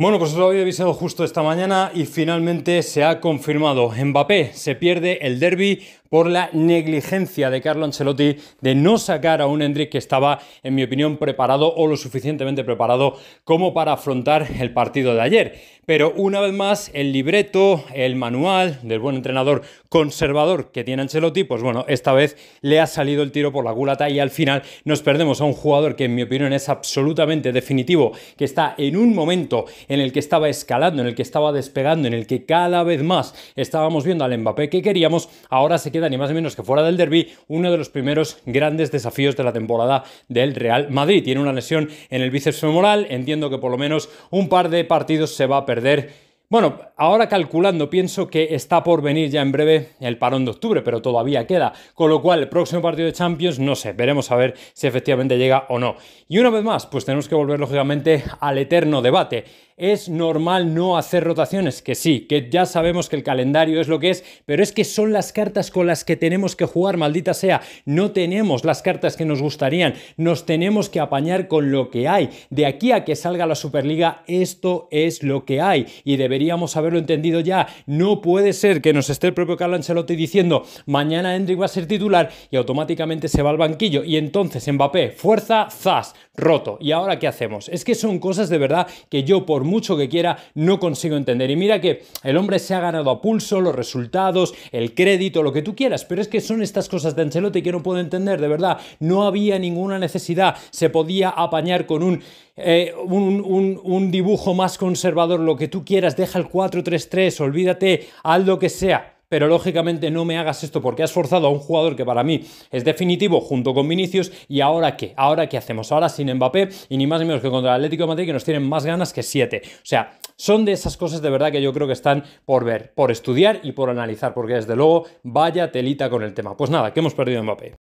Bueno, pues os lo había avisado justo esta mañana y finalmente se ha confirmado. Mbappé se pierde el derby por la negligencia de Carlo Ancelotti de no sacar a un Hendrick que estaba, en mi opinión, preparado o lo suficientemente preparado como para afrontar el partido de ayer. Pero una vez más, el libreto, el manual del buen entrenador conservador que tiene Ancelotti, pues bueno, esta vez le ha salido el tiro por la culata y al final nos perdemos a un jugador que, en mi opinión, es absolutamente definitivo, que está en un momento en el que estaba escalando, en el que estaba despegando, en el que cada vez más estábamos viendo al Mbappé que queríamos, ahora se queda ni más ni menos que fuera del derby, uno de los primeros grandes desafíos de la temporada del Real Madrid. Tiene una lesión en el bíceps femoral, entiendo que por lo menos un par de partidos se va a perder bueno, ahora calculando, pienso que está por venir ya en breve el parón de octubre, pero todavía queda. Con lo cual, el próximo partido de Champions, no sé, veremos a ver si efectivamente llega o no. Y una vez más, pues tenemos que volver lógicamente al eterno debate. ¿Es normal no hacer rotaciones? Que sí, que ya sabemos que el calendario es lo que es, pero es que son las cartas con las que tenemos que jugar, maldita sea. No tenemos las cartas que nos gustarían, nos tenemos que apañar con lo que hay. De aquí a que salga la Superliga, esto es lo que hay y debería deberíamos haberlo entendido ya. No puede ser que nos esté el propio Carlo Ancelotti diciendo mañana Hendrik va a ser titular y automáticamente se va al banquillo. Y entonces Mbappé, fuerza, zas, roto. ¿Y ahora qué hacemos? Es que son cosas de verdad que yo, por mucho que quiera, no consigo entender. Y mira que el hombre se ha ganado a pulso los resultados, el crédito, lo que tú quieras, pero es que son estas cosas de Ancelotti que no puedo entender, de verdad. No había ninguna necesidad. Se podía apañar con un, eh, un, un dibujo más conservador, lo que tú quieras. Deja deja el 4-3-3, olvídate, haz lo que sea pero lógicamente no me hagas esto porque has forzado a un jugador que para mí es definitivo junto con Vinicius y ahora qué, ahora qué hacemos, ahora sin Mbappé y ni más ni menos que contra el Atlético de Madrid que nos tienen más ganas que siete O sea, son de esas cosas de verdad que yo creo que están por ver, por estudiar y por analizar porque desde luego vaya telita con el tema. Pues nada, que hemos perdido Mbappé.